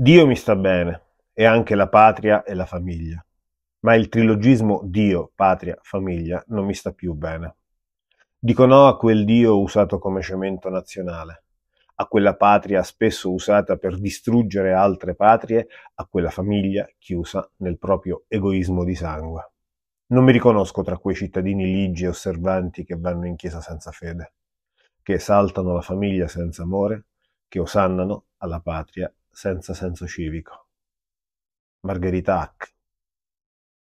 Dio mi sta bene, e anche la patria e la famiglia, ma il trilogismo Dio, patria, famiglia non mi sta più bene. Dico no a quel Dio usato come cemento nazionale, a quella patria spesso usata per distruggere altre patrie, a quella famiglia chiusa nel proprio egoismo di sangue. Non mi riconosco tra quei cittadini ligi e osservanti che vanno in chiesa senza fede, che esaltano la famiglia senza amore, che osannano alla patria senza senso civico. Margherita Hack